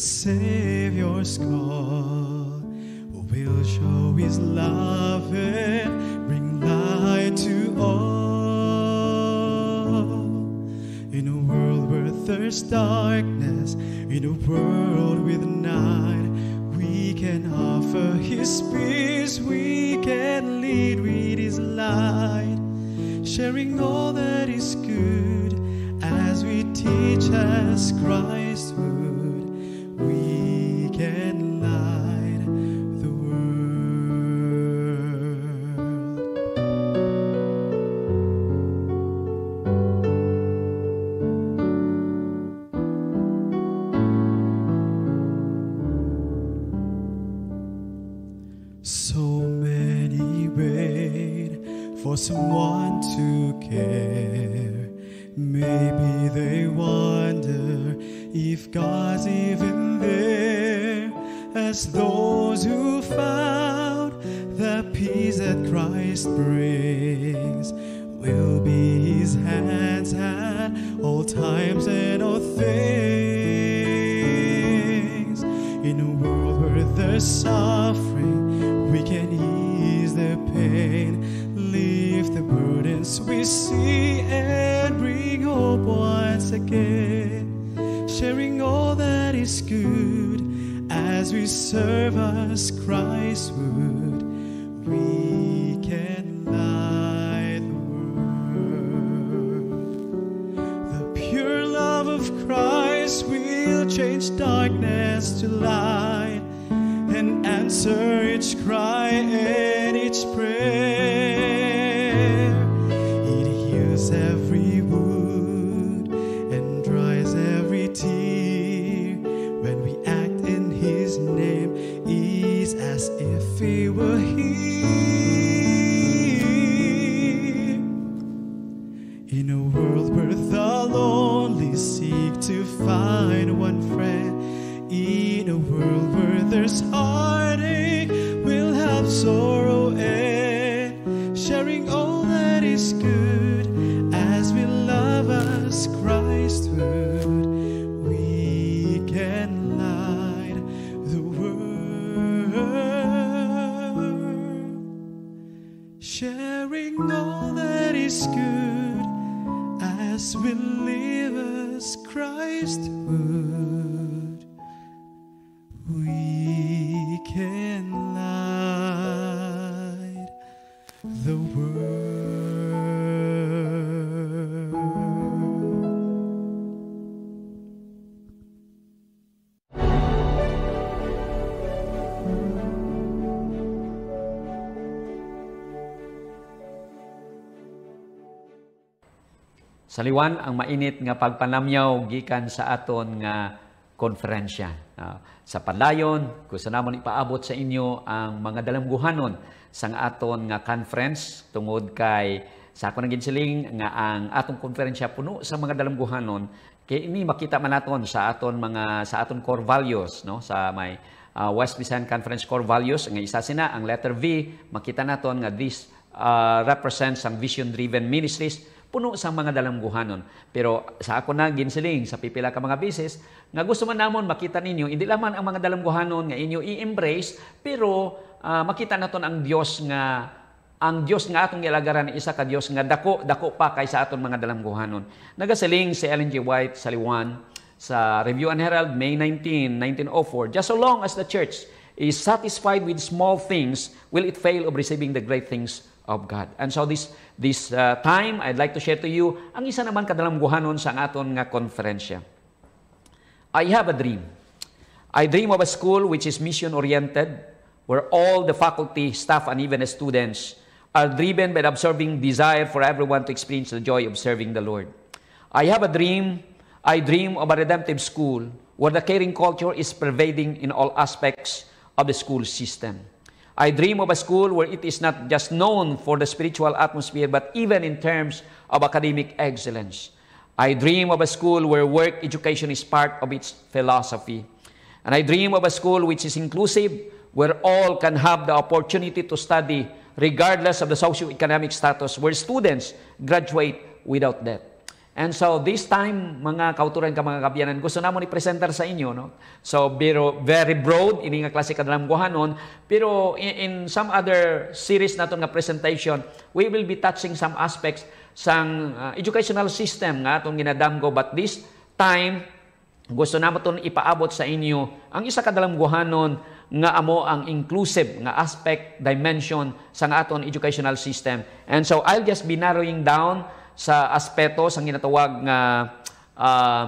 Savior's call will show his love and bring light to all. In a world where there's darkness, in a world with night, we can offer his peace, we can lead with his light, sharing all that is good as we teach as Christ to light and answer each cry and each prayer. It hears every word. Saliwan ang mainit nga pagpanamyaw gikan sa aton nga konferensya. Uh, sa padayon, gusto namon ipaabot sa inyo ang mga dalamguhanon sang aton nga conference tungod kay sa ako nang ginsiling nga ang atong konferensya puno sa mga dalamguhanon kay ini makita man aton sa aton mga sa aton core values no sa may uh, West Visayan Conference core values nga isa sina ang letter V makita naton nga this uh, represents ang vision driven ministries puno sa mga dalangguhanon. Pero sa ako na ginsiling sa pipila ka mga bisis, nga gusto man namon makita ninyo, hindi lamang ang mga dalangguhanon nga inyo i-embrace, pero uh, makita naton ang Dios nga ang Dios nga atong gilagaran isa ka Dios nga dako dako pa kaysa aton mga dalangguhanon. Nagasiling si Ellen G. White sa Liwan sa Review and Herald May 19, 1904, just so long as the church is satisfied with small things, will it fail of receiving the great things of God. And so this this uh, time, I'd like to share to you ang isa naman kadalangguhanon sa aton nga konferensya. I have a dream. I dream of a school which is mission-oriented, where all the faculty, staff, and even students are driven by the absorbing desire for everyone to experience the joy of serving the Lord. I have a dream. I dream of a redemptive school where the caring culture is pervading in all aspects of the school system. I dream of a school where it is not just known for the spiritual atmosphere, but even in terms of academic excellence. I dream of a school where work education is part of its philosophy. And I dream of a school which is inclusive, where all can have the opportunity to study regardless of the socioeconomic status, where students graduate without debt. And so this time, mga kauturan ka mga kabiyanan, gusto namo ni presenter sa inyo. No? So pero very broad, ini nga klase kadalangguhan nun. Pero in, in, some other series na nga presentation, we will be touching some aspects sang uh, educational system nga atong ginadamgo. But this time, gusto namo itong ipaabot sa inyo ang isa kadalangguhan nun nga amo ang inclusive nga aspect, dimension sa nga aton educational system. And so I'll just be narrowing down sa aspeto sa ginatawag nga uh,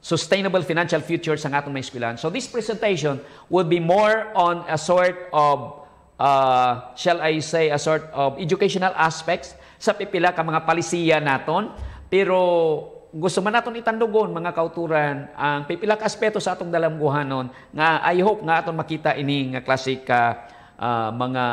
sustainable financial future sa atong mga So this presentation will be more on a sort of uh, shall I say a sort of educational aspects sa pipila ka mga palisiya naton pero gusto man naton itandugon mga kauturan ang pipila ka aspeto sa atong dalamguhanon nga I hope nga aton makita ini nga klase ka uh, ah, mga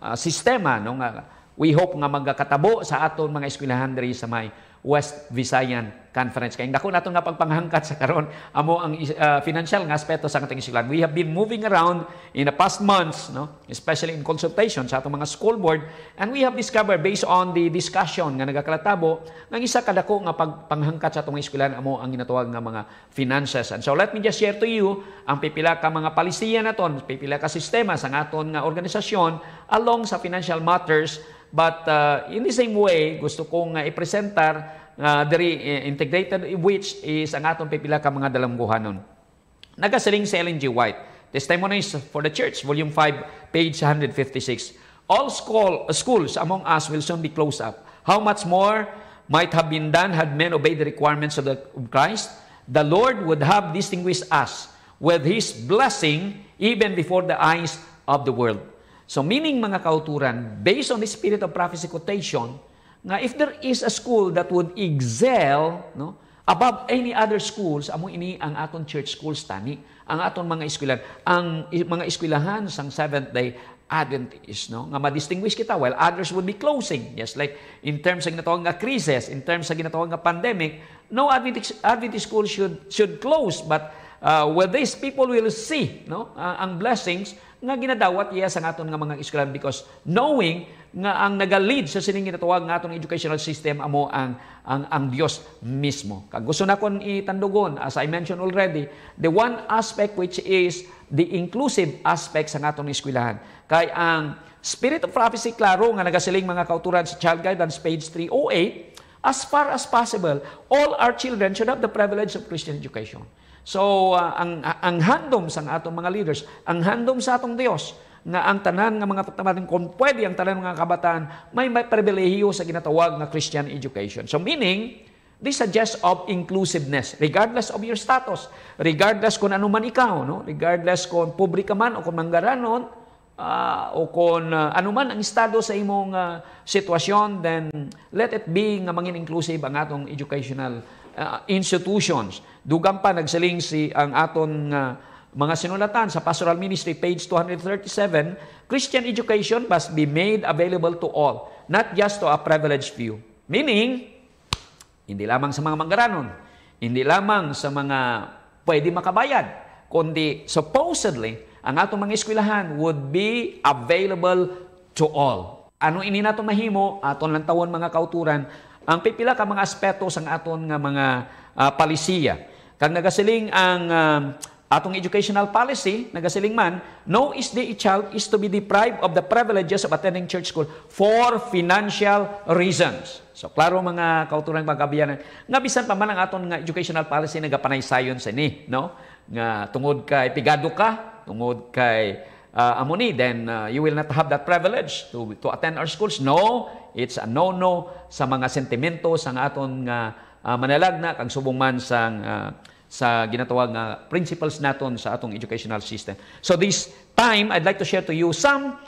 uh, sistema no nga We hope nga magkatabo sa aton mga eskwelahan diri sa may West Visayan Conference. Kaya dako nato nga pagpanghangkat sa karon amo ang uh, financial nga aspeto sa ating eskwelahan. We have been moving around in the past months, no, especially in consultation sa atong mga school board and we have discovered based on the discussion nga nagakalatabo nga isa kadako nga pagpanghangkat sa atong eskwelahan amo ang ginatawag nga mga finances. And so let me just share to you ang pipila ka mga palisiya naton, pipila ka sistema sa aton nga organisasyon along sa financial matters But uh, in the same way, gusto kong uh, i-presentar uh, diri uh, integrated which is ang atong pipila ka mga dalangguhanon. Nagasaling si Ellen G. White, Testimonies for the Church, Volume 5, page 156. All school, uh, schools among us will soon be closed up. How much more might have been done had men obeyed the requirements of, the, of Christ? The Lord would have distinguished us with His blessing even before the eyes of the world. So meaning mga kauturan, based on the spirit of prophecy quotation, nga if there is a school that would excel no, above any other schools, among ini ang aton church schools tani, ang aton mga eskwelahan, ang mga eskwelahan sang Seventh Day Adventist, no? Nga ma-distinguish kita while others would be closing. Yes, like in terms sa ginatawag nga crisis, in terms sa ginatawag nga pandemic, no Adventist, Adventist school should should close but uh, with this people will see no uh, ang blessings nga ginadawat iya sa aton nga mga eskwelahan because knowing nga ang nagalid sa sining ginatawag nga atong educational system amo ang ang ang Dios mismo. Kag gusto na kon itandugon as I mentioned already, the one aspect which is the inclusive aspect sa aton eskwelahan. Kay ang Spirit of Prophecy klaro nga nagasiling mga kauturan sa Child Guidance page 308, as far as possible, all our children should have the privilege of Christian education. So, uh, ang, ang handom sa atong mga leaders, ang handom sa atong Dios, na ang tanan nga mga pagtamatin kung pwede ang tanan nga kabataan may may pribilehiyo sa ginatawag nga Christian education. So meaning, this suggests of inclusiveness regardless of your status, regardless kung ano man ikaw, no? regardless kung pobre ka man o kung manggaranon uh, o kung uh, ano man ang estado sa imong uh, sitwasyon then let it be nga mangin inclusive ang atong educational uh, institutions Dugang pa nagsaling si ang aton uh, ah, mga sinulatan sa Pastoral Ministry, page 237, Christian education must be made available to all, not just to a privileged few. Meaning, hindi lamang sa mga manggaranon, hindi lamang sa mga pwede makabayad, kundi supposedly, ang atong mga eskwelahan would be available to all. Ano ini nato mahimo aton lang tawon mga kauturan ang pipila ka mga aspeto sang aton nga ah, mga uh, palisiya. Kag nagasiling ang uh, atong educational policy, nagasiling man, no is the child is to be deprived of the privileges of attending church school for financial reasons. So, klaro mga kauturang magkabiyanan. Nga bisan pa man ang atong nga educational policy nagapanay sayon sa ni, no? Nga tungod kay pigado ka, tungod kay uh, amuni, then uh, you will not have that privilege to, to attend our schools. No, it's a no-no sa mga sentimento sa aton nga uh, uh, manalagna kag subong man sang uh, sa ginatawag nga principles naton sa atong educational system. So this time I'd like to share to you some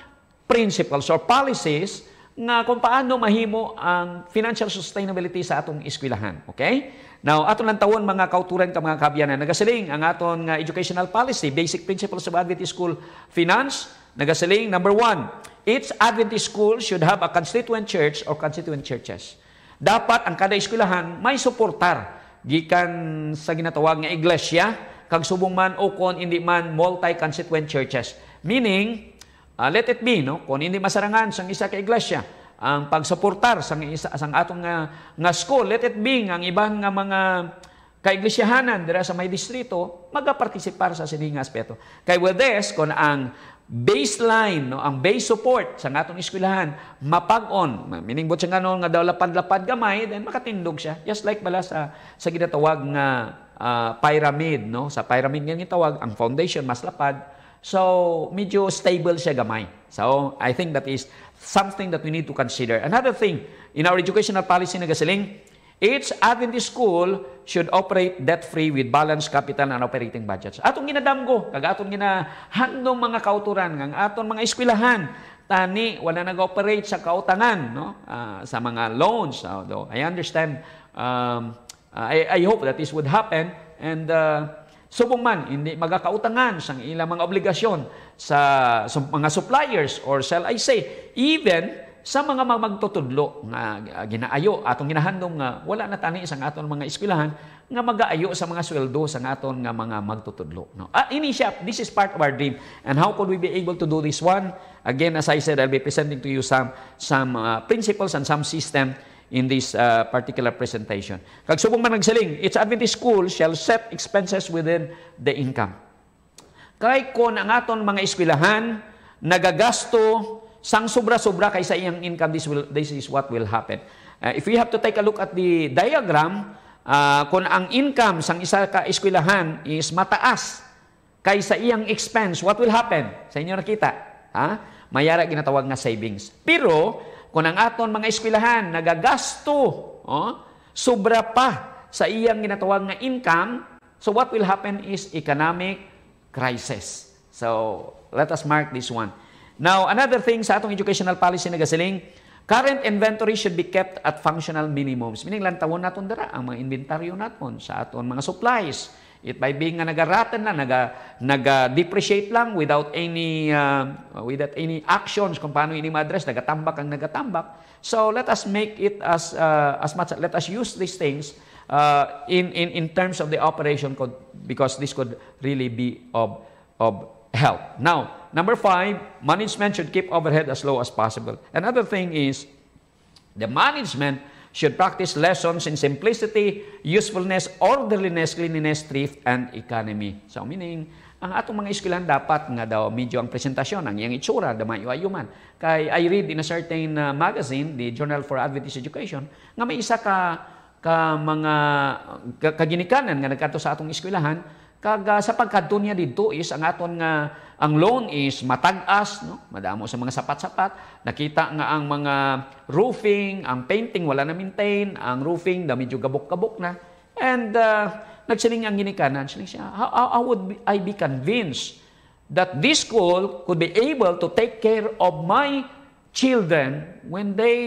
principles or policies nga kung paano mahimo ang financial sustainability sa atong eskwelahan. Okay? Now, aton lang tawon mga kauturan ka mga kabyanan. Nagasiling ang aton nga educational policy, basic principles of Adventist school finance. Nagasiling, number one, each Adventist school should have a constituent church or constituent churches. Dapat ang kada eskwelahan may suportar gikan sa ginatawag nga iglesia kag subong man o kon indi man multi-constituent churches. Meaning, uh, let it be no kon hindi masarangan sang isa ka iglesia ang pagsuportar sang isa sang atong nga, nga school, let it be ang ibang nga mga kaiglesyahanan dira sa may distrito magapartisipar sa sining aspeto. Kay with this, kon ang baseline, no? ang base support sa atong eskwelahan, mapag-on. Meaning, bot siya nga noon, nga daw lapad-lapad gamay, then makatindog siya. Just like bala sa, sa ginatawag nga uh, pyramid. No? Sa pyramid nga gitawag, ang foundation, mas lapad. So, medyo stable siya gamay. So, I think that is something that we need to consider. Another thing, in our educational policy na gasiling, Each Adventist school should operate debt-free with balanced capital and operating budgets. Atong ginadamgo, kag atong ginahandong mga kauturan, ng aton mga eskwelahan, tani wala nag-operate sa kautangan no uh, sa mga loans although I understand um, I, I hope that this would happen and uh, subong man hindi magakautangan sa ilang mga obligasyon sa, sa mga suppliers or shall I say even sa mga magtutudlo nga ah, ginaayo atong ginahandom nga ah, wala na tani sa aton mga eskwelahan nga magaayo sa mga sweldo sa aton nga mga magtutudlo no ah, ini siya this is part of our dream and how could we be able to do this one again as I said I'll be presenting to you some some uh, principles and some system in this uh, particular presentation kag subong man nagsiling it's Adventist school shall set expenses within the income kay kon ang aton mga eskwelahan nagagasto sang sobra-sobra kaysa iyang income, this, will, this is what will happen. Uh, if we have to take a look at the diagram, uh, kung ang income sang isa ka eskwelahan is mataas kaysa iyang expense, what will happen? Sa inyo nakita? Ha? Mayara ginatawag nga savings. Pero, kung ang aton mga eskwelahan nagagasto, oh, sobra pa sa iyang ginatawag nga income, so what will happen is economic crisis. So, let us mark this one. Now, another thing sa atong educational policy na gasiling, current inventory should be kept at functional minimums. Meaning, lantawon naton dara ang mga inventaryo naton sa atong mga supplies. It by being nga nagaratan na, naga, naga-depreciate lang without any uh, without any actions kung paano ini ma-address, nagatambak ang nagatambak. So let us make it as uh, as much let us use these things uh, in in in terms of the operation code because this could really be of of help. Now, number five, management should keep overhead as low as possible. Another thing is the management should practice lessons in simplicity, usefulness, orderliness, cleanliness, thrift, and economy. So, meaning, ang atong mga eskwelahan dapat nga daw medyo ang presentasyon, ang iyang itsura, the mayuayuman. Kay I read in a certain uh, magazine, the Journal for Adventist Education, nga may isa ka, ka mga kaginikanan nga nagkato sa atong eskwelahan, Kag ah, sa pagkadto dito is ang aton nga ang loan is matag-as, no? Madamo sa mga sapat-sapat. Nakita nga ang mga roofing, ang painting wala na maintain, ang roofing na medyo gabok-gabok na. And uh, nagsiling ang ginikanan, siling siya, how, how would I be convinced that this school could be able to take care of my children when they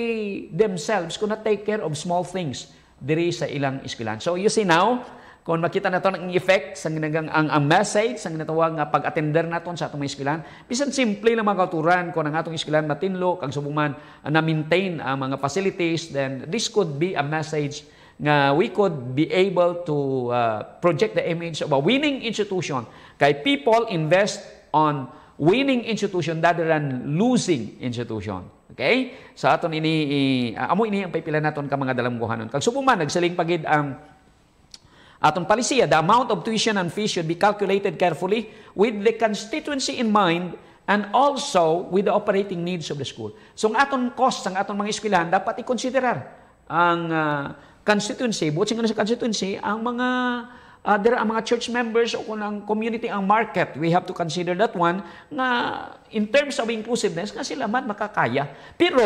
themselves could not take care of small things diri sa ilang eskwelahan. So you see now, kung makita na ang effect sa ginagang ang, ang message sa ginatawag nga pag-attender naton sa atong mga eskwelahan, bisan simple lang mga kauturan kung ang atong eskwelahan matinlo kag subuman ah, na maintain ang mga facilities, then this could be a message nga we could be able to uh, project the image of a winning institution kay people invest on winning institution rather than losing institution. Okay? Sa aton ini, uh, amo ini ang pipila naton ka mga dalamguhanon. Kag subo nagsiling pagid ang Atong palisiya, the amount of tuition and fees should be calculated carefully with the constituency in mind and also with the operating needs of the school. So ang atong cost, ang atong mga eskwelahan, dapat i-considerar ang uh, constituency, buot sa constituency, ang mga uh, there are mga church members o kung ang community ang market, we have to consider that one na in terms of inclusiveness nga sila man makakaya. Pero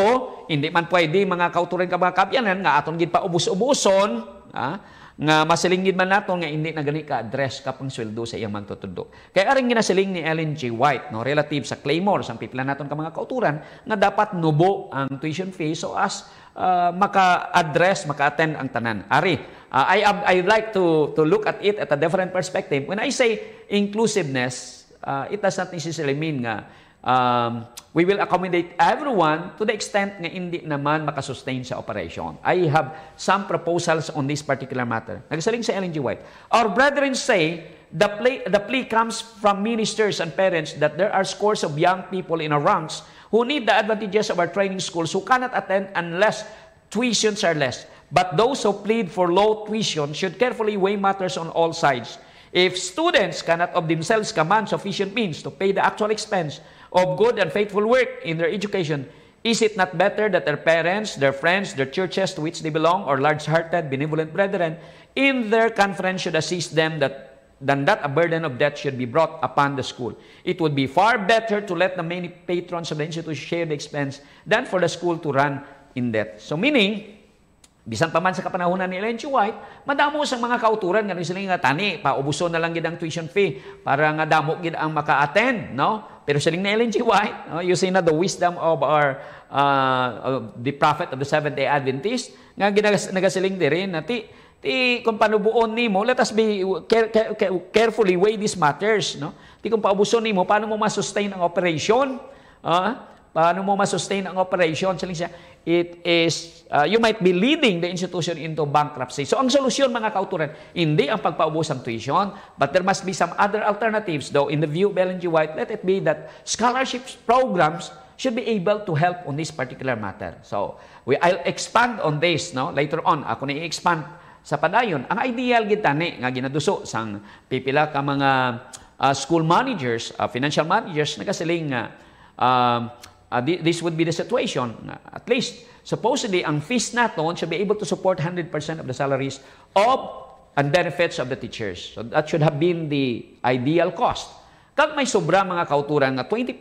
hindi man pwede mga kauturan ka mga kapyanan nga aton gid pa ubos-ubuson, ah, nga masilingid man nato nga hindi na gani ka address kapang sweldo sa iyang magtutudlo. Kay aring ginasiling ni Ellen G. White no relative sa Claymore sa pipila naton ka mga kauturan nga dapat nubo ang tuition fee so as uh, maka-address, maka-attend ang tanan. Ari, uh, I I'd like to to look at it at a different perspective. When I say inclusiveness, uh, it does not necessarily mean nga um, we will accommodate everyone to the extent na hindi naman makasustain sa operation. I have some proposals on this particular matter. Nagsaling sa Ellen White, Our brethren say, the, play, the plea comes from ministers and parents that there are scores of young people in our ranks who need the advantages of our training schools who cannot attend unless tuitions are less. But those who plead for low tuition should carefully weigh matters on all sides. If students cannot of themselves command sufficient means to pay the actual expense of good and faithful work in their education, is it not better that their parents, their friends, their churches to which they belong, or large-hearted, benevolent brethren, in their conference should assist them that than that a burden of debt should be brought upon the school. It would be far better to let the many patrons of the institution share the expense than for the school to run in debt. So meaning, Bisan pa man sa kapanahonan ni Ellen G. White, madamo sang mga kauturan nga sila nga tani, paubuso na lang gid ang tuition fee para nga damo gid ang maka-attend, no? Pero siling ni Ellen G. White, no? you see na the wisdom of our uh, of the prophet of the Seventh-day Adventist nga ginagasiling diri na ti Ti kung panubuon nimo, let us be care, care, carefully weigh these matters, no? Ti kung paubuson nimo, paano mo ma-sustain ang operation? Uh, Paano mo masustain ang operation? Sabi siya, it is, uh, you might be leading the institution into bankruptcy. So ang solusyon mga kauturan, hindi ang pagpaubos ng tuition, but there must be some other alternatives. Though in the view of Ellen G. White, let it be that scholarship programs should be able to help on this particular matter. So we, I'll expand on this no later on. Ako na i-expand sa padayon. Ang ideal kita ni nga ginaduso sang pipila ka mga uh, school managers, uh, financial managers nagasiling uh, uh, Uh, this would be the situation. at least, supposedly, ang fees na to should be able to support 100% of the salaries of and benefits of the teachers. So that should have been the ideal cost. Kag may sobra mga kauturan na 20%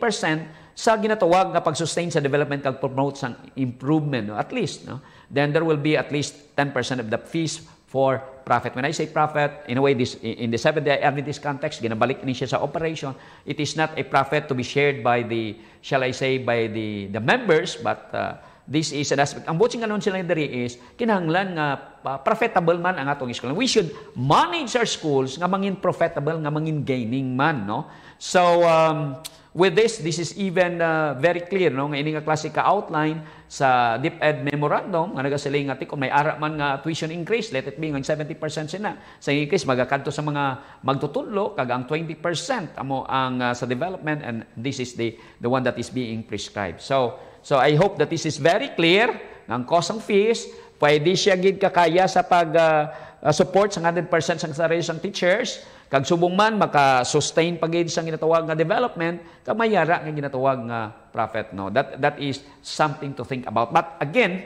sa ginatawag na pag-sustain sa development kag promote sa improvement no? at least no then there will be at least 10% of the fees for profit. When I say profit, in a way, this, in the seventh-day Adventist context, ginabalik ni siya sa operation, it is not a profit to be shared by the, shall I say, by the, the members, but uh, this is an aspect. Ang butsing anon sila diri is, kinahanglan nga uh, profitable man ang atong school. We should manage our schools nga mangin profitable, nga mangin gaining man, no? So, um, With this, this is even uh, very clear no nga ini nga klase ka outline sa DepEd memorandum nga nagasali nga tikom may ara man nga tuition increase let it be nga 70% sina sa increase magakanto sa mga magtutudlo kag ang 20% amo ang uh, sa development and this is the the one that is being prescribed. So so I hope that this is very clear ng cost ng fees pwede siya gid kakaya sa pag uh, uh support sa 100% sa sarili sang teachers Kag subong man maka-sustain pagid sang ginatawag nga development, kag mayara nga ginatawag nga profit no. That that is something to think about. But again,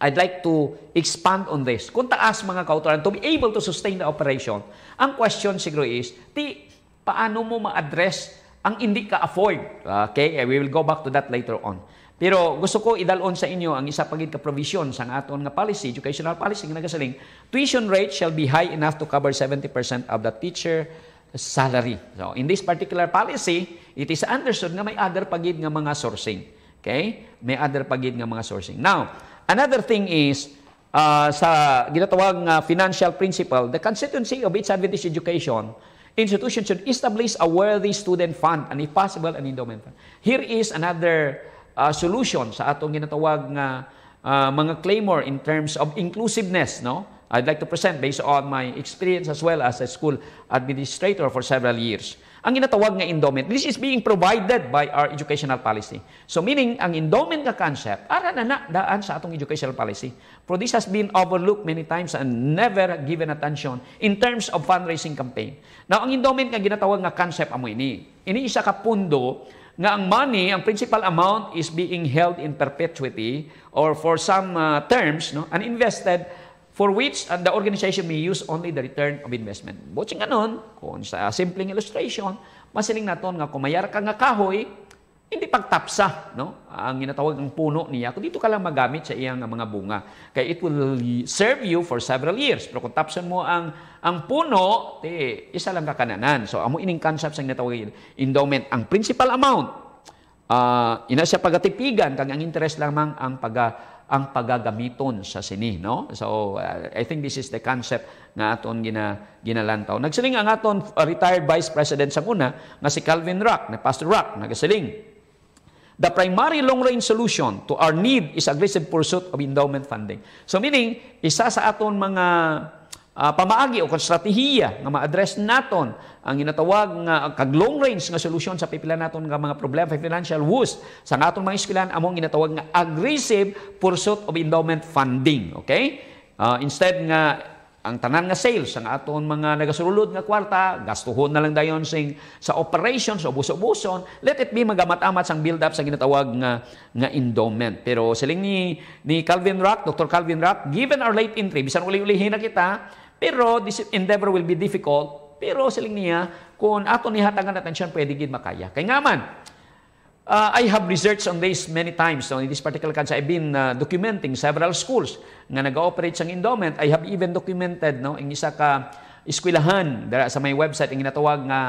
I'd like to expand on this. Kung taas mga kautoran, to be able to sustain the operation, ang question siguro is, ti, paano mo ma-address ang hindi ka-afford? Okay, eh, we will go back to that later on. Pero gusto ko idalon sa inyo ang isa pagid ka provision sa aton nga policy, educational policy nga nagasaling, tuition rate shall be high enough to cover 70% of the teacher salary. So, in this particular policy, it is understood nga may other pagid nga mga sourcing. Okay? May other pagid nga mga sourcing. Now, another thing is uh, sa ginatawag nga financial principle, the constituency of each Adventist education institution should establish a worthy student fund and if possible an endowment fund. Here is another uh, solution sa atong ginatawag nga uh, mga claymore in terms of inclusiveness, no? I'd like to present based on my experience as well as a school administrator for several years. Ang ginatawag nga endowment, this is being provided by our educational policy. So meaning, ang endowment nga concept, ara na na daan sa atong educational policy. For this has been overlooked many times and never given attention in terms of fundraising campaign. Now, ang endowment nga ginatawag nga concept amo ini. Ini isa ka pundo nga ang money, ang principal amount is being held in perpetuity or for some uh, terms, no, and invested for which uh, the organization may use only the return of investment. Buti nga nun, kung sa simpleng illustration, masiling naton nga kumayar ka nga kahoy, hindi pagtapsa, no? Ang ginatawag ng puno niya. Kung dito ka lang magamit sa iyang mga bunga. kay it will serve you for several years. Pero kung tapsan mo ang ang puno, te, isa lang kakananan. So, amo ining concept sa ginatawag endowment. Ang principal amount, uh, ina siya pagatipigan, kag ang interest lamang ang pag ang pagagamiton sa sini no so uh, i think this is the concept nga aton gina ginalantaw nagsiling ang aton uh, retired vice president sa una nga si Calvin Rock na Pastor Rock nagasiling The primary long-range solution to our need is aggressive pursuit of endowment funding. So meaning, isa sa aton mga uh, pamaagi o strategiya nga ma-address naton ang ginatawag nga kag long range nga solusyon sa pipila naton nga mga problema financial woes sa aton mga eskwelahan among ginatawag nga aggressive pursuit of endowment funding, okay? Uh, instead nga ang tanan nga sales ang aton mga nagasulod nga kwarta gastuhon na lang dayon sing sa operations o buso-buson let it be magamat-amat sang build up sa ginatawag nga nga endowment pero siling ni ni Calvin Rock Dr. Calvin Rock given our late entry bisan uli ulihi na kita pero this endeavor will be difficult pero siling niya kung aton nihatagan atensyon pwede gid makaya kay nga man Uh, I have researched on this many times. So in this particular case, I've been uh, documenting several schools na nag operate siyang endowment. I have even documented no, ang isa ka eskwelahan dara sa may website ang ginatawag nga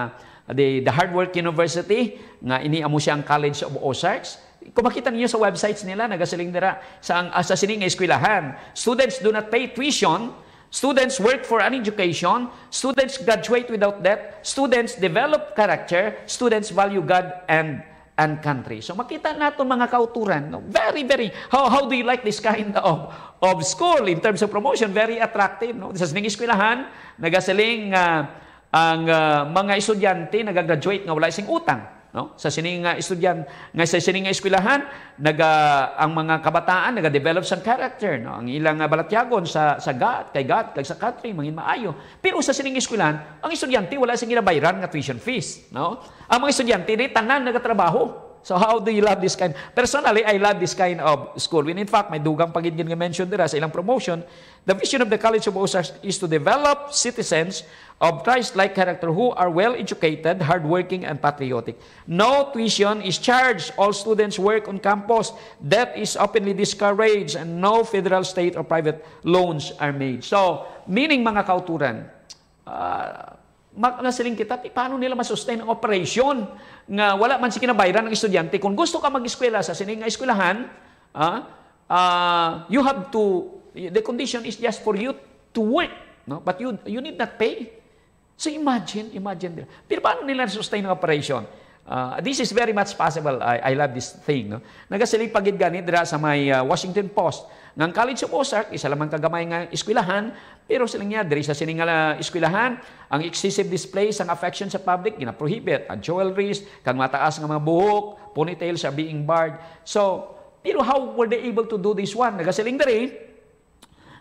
uh, the, the Work University nga iniamo siya ang College of Ozarks. Kumakita niyo sa websites nila, nagasiling dira sa ang asa nga eskwelahan. Students do not pay tuition. Students work for an education. Students graduate without debt. Students develop character. Students value God and and country. So makita nato mga kauturan, no? very, very, how, how do you like this kind of, of school in terms of promotion? Very attractive. No? This is ning eskwelahan, nagasaling uh, ah, ang uh, mga estudyante nagagraduate nga wala sing utang no? Sa sining nga ah, estudyant, nga sa sining nga eskwelahan, naga ang mga kabataan naga-develop sang character, no? Ang ilang ah, balatyagon sa sa God, kay God, kay sa country mangin maayo. Pero sa sining eskwelahan, ang estudyante wala sing bayaran nga tuition fees, no? Ang mga estudyante di tanan naga trabaho. So how do you love this kind? Personally, I love this kind of school. When in fact, may dugang pagidyan nga mention dira sa ilang promotion, the vision of the College of Ozarks is to develop citizens of Christ-like character who are well-educated, hard-working, and patriotic. No tuition is charged. All students work on campus. Debt is openly discouraged, and no federal, state, or private loans are made. So, meaning mga kauturan, uh, ah, makasaling kita, paano nila masustain ang operasyon nga wala man si kinabayran ng estudyante. Kung gusto ka mag-eskwela sa sining eskwelahan, uh, uh, you have to, the condition is just for you to work. No? But you, you need not pay. So imagine, imagine nila. Pero paano nila sustain ng operation? Uh, this is very much possible. I, I love this thing. No? Nagasalig pagid gani dira sa may uh, Washington Post. Ngang College of Ozark, isa lamang kagamay nga eskwelahan, pero sila niya diri sa siningala eskwelahan, ang excessive display ang affection sa public ginaprohibit. Ang jewelries, kang mataas nga mga buhok, ponytails are being barred. So, pero how were they able to do this one? Nagasaling diri,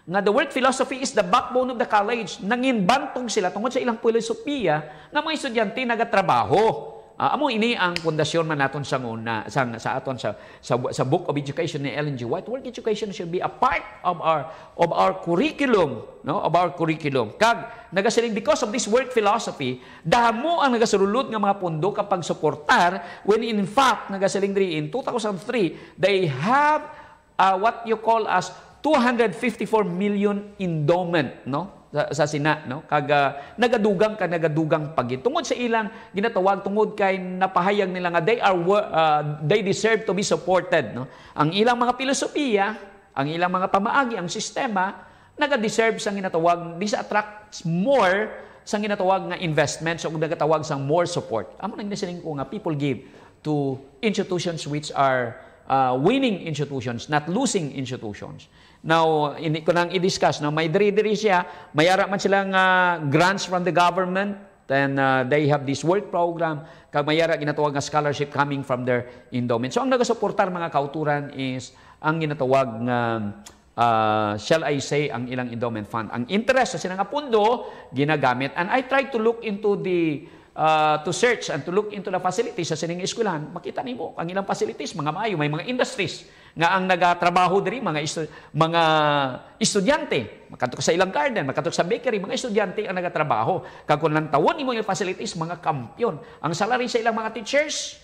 nga the word philosophy is the backbone of the college. Nanginbantog sila tungod sa ilang filosofiya nga mga estudyante nagatrabaho. Uh, amo ini ang pundasyon man naton sa una sa, sa aton sa, sa sa book of education ni Ellen G. White. Work education should be a part of our of our curriculum, no? Of our curriculum. Kag nagasiling because of this work philosophy, damo ang nagasulod nga mga pundo kapag suportar when in fact nagasiling diri in 2003 they have uh, what you call as 254 million endowment no sa, sa sina no kag uh, nagadugang ka nagadugang pagi tungod sa ilang ginatawag tungod kay napahayag nila nga they are uh, they deserve to be supported no ang ilang mga pilosopiya ang ilang mga pamaagi ang sistema nagadeserve sa ginatawag this attracts more sa ginatawag nga investments o nagatawag sang more support amo nang nasiling ko nga people give to institutions which are uh, winning institutions not losing institutions Now, in, ko nang i-discuss. Now, may diri-diri siya. May Mayara man silang uh, grants from the government. Then, uh, they have this work program. Kag may mayara ginatawag nga scholarship coming from their endowment. So, ang nagasuportar mga kauturan is ang ginatawag nga uh, uh, shall I say, ang ilang endowment fund. Ang interest sa sinang apundo, ginagamit. And I try to look into the, uh, to search and to look into the facilities sa sining eskwelahan. Makita ni niyo ang ilang facilities, mga maayo, may mga industries nga ang nagatrabaho diri mga istu- mga estudyante makatok sa ilang garden makatok sa bakery mga estudyante ang nagatrabaho kag kun tawon imo yung facilities mga kampyon ang salary sa ilang mga teachers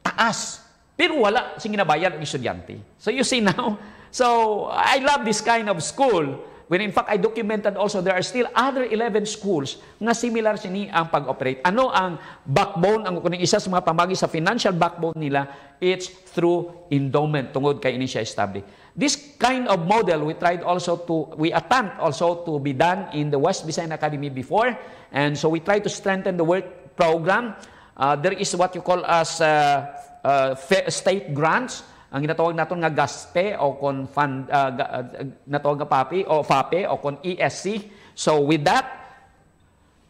taas pero wala sing ginabayad ang estudyante so you see now so i love this kind of school When in fact, I documented also there are still other 11 schools na similar sini ang pag-operate. Ano ang backbone, ang kuning isa sa mga pamagi sa financial backbone nila, it's through endowment tungod kay ini siya This kind of model we tried also to, we attempt also to be done in the West Visayan Academy before. And so we try to strengthen the work program. Uh, there is what you call as uh, uh, state grants ang ginatawag naton nga GASPE o kon fund uh, ah, ah, natawag nga PAPI o FAPE o kon ESC. So with that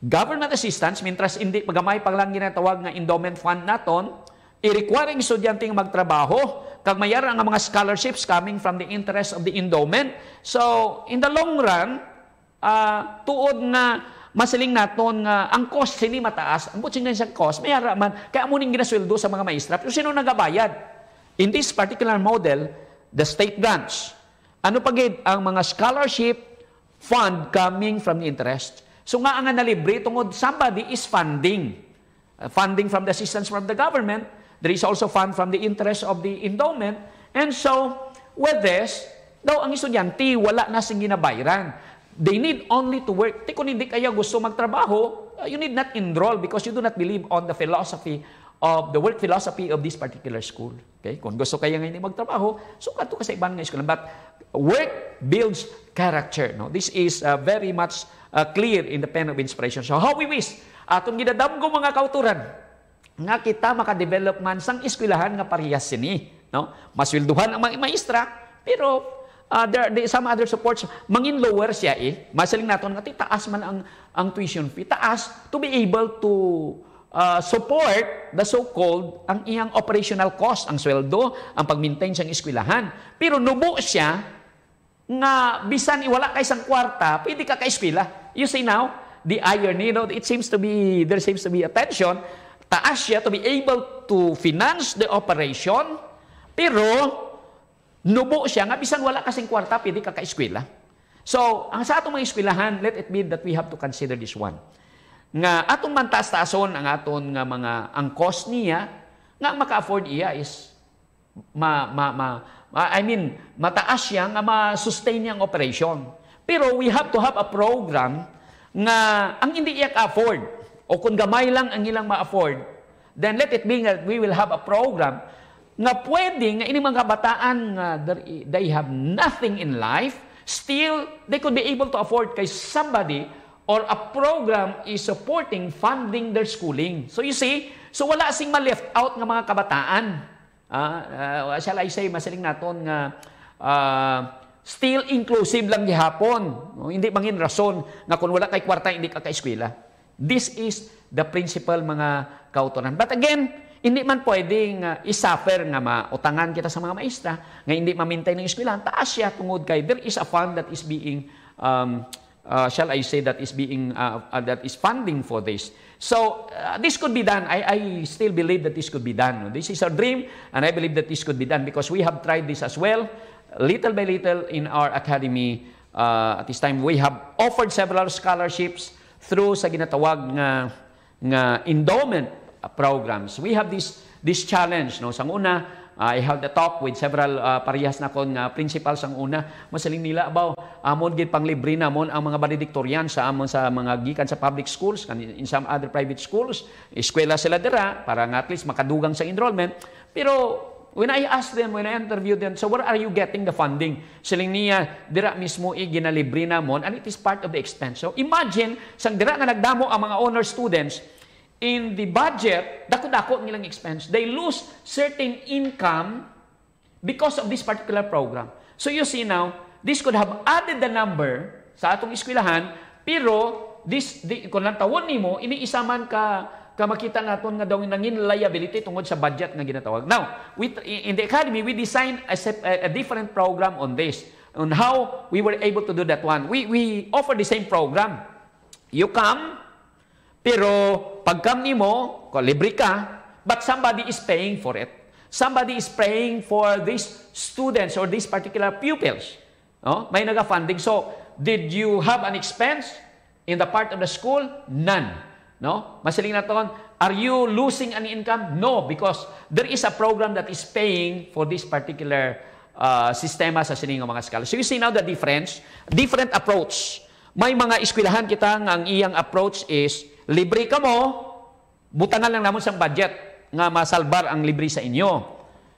government assistance mintras hindi pagamay paglang ginatawag nga endowment fund naton i-requiring estudyante magtrabaho kag mayaran ang mga scholarships coming from the interest of the endowment. So in the long run uh, tuod nga masiling naton nga ang cost sini mataas ang butsing sa cost mayara man kay amo ning ginasweldo sa mga maestra pero sino nagabayad In this particular model, the state grants. Ano pagid ang mga scholarship fund coming from interest? So nga nga nalibre tungod somebody is funding. Uh, funding from the assistance from the government. There is also fund from the interest of the endowment. And so, with this, daw ang estudyante, wala na sing ginabayran. They need only to work. Ti kung hindi kaya gusto magtrabaho, uh, you need not enroll because you do not believe on the philosophy of the work philosophy of this particular school. Okay? Kung gusto kayo ngayon magtrabaho, sukat so ka sa ibang nga school. But work builds character. No? This is uh, very much uh, clear in the pen of inspiration. So how we wish, atong uh, gidadamgo mga kauturan, nga kita makadevelop man sang eskwilahan nga parehas sini. No? Maswilduhan ang mga maestra, pero uh, there, there some other supports mangin lower siya eh masaling naton nga taas man ang ang tuition fee taas to be able to uh, support the so-called ang iyang operational cost, ang sweldo, ang pag-maintain siyang eskwelahan. Pero nubo siya nga bisan iwala kay sang kwarta, pwede ka ka eskwela. You see now, the irony, you know, it seems to be, there seems to be a tension. Taas siya to be able to finance the operation, pero nubo siya nga bisan wala kasing kwarta, pwede ka ka eskwela. So, ang sa atong mga eskwelahan, let it be that we have to consider this one nga atong mantas-tason ang aton nga mga ang cost niya nga maka-afford iya is ma, ma, ma, I mean mataas siya nga ma-sustain niya ang operation. Pero we have to have a program nga ang hindi iya afford o kung gamay lang ang ilang ma-afford, then let it be that we will have a program nga pwede nga ini mga kabataan nga they have nothing in life, still they could be able to afford kay somebody or a program is supporting funding their schooling. So you see, so wala sing ma-left out ng mga kabataan. Uh, uh, shall I say, masiling naton nga uh, still inclusive lang gihapon. No, hindi mangin rason na kung wala kay kwarta, hindi ka ka-eskwela. This is the principal mga kautonan. But again, hindi man pwedeng uh, isuffer nga mautangan kita sa mga maestra nga hindi mamintay ng eskwelahan. Taas siya tungod kay there is a fund that is being um, uh, shall I say, that is being uh, uh, that is funding for this. So uh, this could be done. I, I still believe that this could be done. This is our dream, and I believe that this could be done because we have tried this as well, little by little in our academy. Uh, at this time, we have offered several scholarships through sa ginatawag nga, nga endowment programs. We have this this challenge. No? Sang una, Ah, I held a talk with several uh, parehas na kon nga uh, principals ang una. Masaling nila abaw amon gid panglibre na mon ang mga benedictorian sa amon sa mga gikan sa public schools kan in some other private schools, eskwela sila dira para nga at least makadugang sa enrollment. Pero when I asked them, when I interviewed them, so where are you getting the funding? Siling niya, dira mismo iginalibre na mon and it is part of the expense. So imagine, sang dira nga nagdamo ang mga honor students, in the budget, dako-dako ang ilang expense. They lose certain income because of this particular program. So you see now, this could have added the number sa atong eskwelahan, pero this, the, kung lang tawon ni mo, iniisaman ka, ka makita naton nga daw nangin liability tungod sa budget nga ginatawag. Now, we, in the academy, we designed a, a different program on this, on how we were able to do that one. We, we offer the same program. You come, pero pagkam nimo, libre ka, but somebody is paying for it. Somebody is paying for these students or these particular pupils. No? May naga-funding. So, did you have an expense in the part of the school? None. No? Masiling na taon, are you losing any income? No, because there is a program that is paying for this particular uh, sistema sa sining mga scholars. So you see now the difference, different approach. May mga eskwelahan kitang ang iyang approach is libre ka mo, na lang naman sa budget nga masalbar ang libre sa inyo.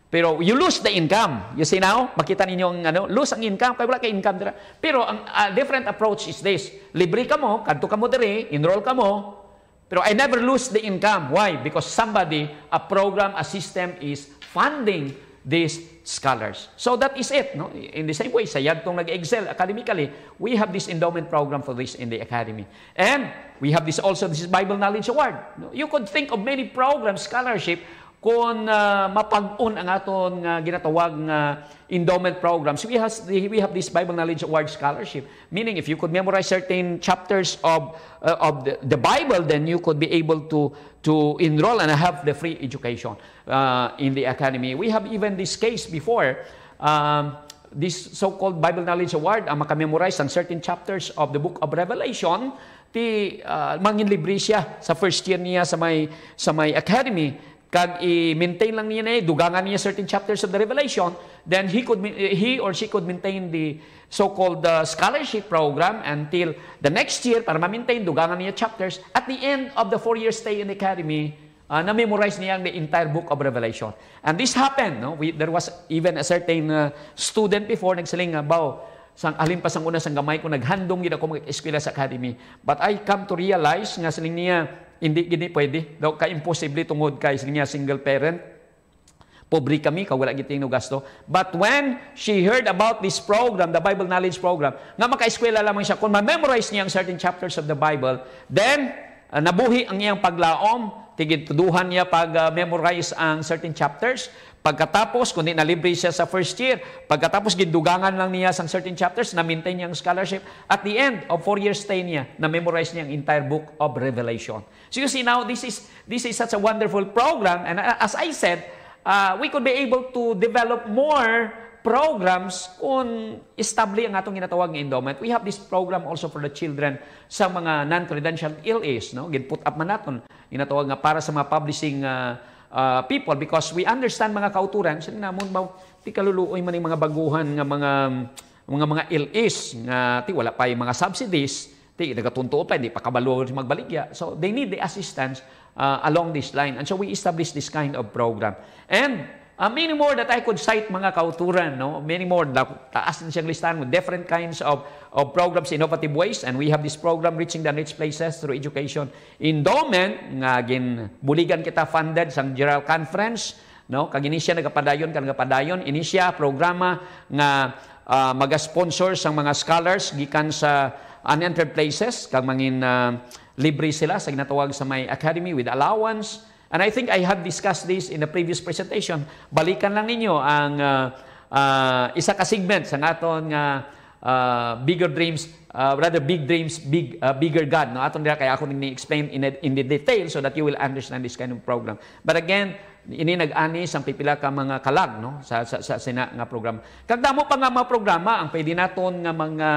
Pero you lose the income. You see now? Makita ninyo ang ano, lose ang income, kaya wala kay income dira. Pero ang uh, different approach is this. Libre ka mo, kadto ka mo diri, enroll ka mo, pero I never lose the income. Why? Because somebody, a program, a system is funding these scholars. So that is it. No? In the same way, sa kong nag-excel academically, we have this endowment program for this in the academy. And we have this also, this is Bible Knowledge Award. No? You could think of many programs, scholarship, kung uh, mapag-on ang aton uh, ginatawag nga uh, endowment programs we has, we have this Bible Knowledge Award scholarship meaning if you could memorize certain chapters of uh, of the, the Bible then you could be able to to enroll and have the free education uh, in the academy. We have even this case before. Um, this so-called Bible Knowledge Award ang makamemorize ang certain chapters of the book of Revelation ti uh, manginlibre siya sa first year niya sa may sa may academy kag i-maintain lang niya na eh, dugangan niya certain chapters of the Revelation, then he could he or she could maintain the so-called uh, scholarship program until the next year para ma-maintain dugangan niya chapters. At the end of the four-year stay in the academy, uh, na-memorize niya the entire book of Revelation. And this happened. No? We, there was even a certain uh, student before nagsaling, about ah, sang alin pa sang una sang gamay ko naghandong gid ako mag-eskwela sa academy but i come to realize nga siling niya hindi gini pwede daw ka imposible tungod kay siling niya single parent pobre kami ka wala gid tingno gasto but when she heard about this program the bible knowledge program nga maka-eskwela lamang siya kung ma-memorize niya ang certain chapters of the bible then uh, nabuhi ang iyang paglaom Tigituduhan niya pag-memorize ah, ang certain chapters. Pagkatapos, kundi nalibre siya sa first year, pagkatapos gindugangan lang niya sa certain chapters, na-maintain niya ang scholarship. At the end of four years stay niya, na-memorize niya ang entire book of Revelation. So you see now, this is, this is such a wonderful program. And ah, as I said, uh, we could be able to develop more programs kung establish ang atong ginatawag nga endowment. We have this program also for the children sa mga non-credentialed LAs. No? Ginput up man naton Ginatawag nga para sa mga publishing uh, uh, people because we understand mga kauturan. Sila na, mun ba, ti kaluluoy man mga baguhan nga mga mga mga LAs nga ti wala pa yung mga subsidies ti nagatuntuo pa, hindi pa kabalo magbaligya. So, they need the assistance uh, along this line. And so, we establish this kind of program. And Uh, many more that I could cite mga kauturan, no? many more, taas na siyang listahan with different kinds of, of programs, innovative ways, and we have this program, Reaching the Rich Places Through Education Endowment, nga gin, buligan kita funded sa General Conference, no? kag ini siya nagapadayon, kag nagapadayon, ini programa nga uh, mag-sponsor sa mga scholars, gikan sa unentered places, kag mangin uh, libre sila sa ginatawag sa may academy with allowance, And I think I have discussed this in a previous presentation. Balikan lang ninyo ang uh, uh, isa ka segment sa naton nga uh, bigger dreams uh, rather big dreams, big uh, bigger God. No? Atong dira kaya ako ning explain in, in the detail so that you will understand this kind of program. But again, ini nag-ani sang pipila ka mga kalag no sa sa, sa sina nga program. Kag damo pa nga mga programa ang pwede naton nga mga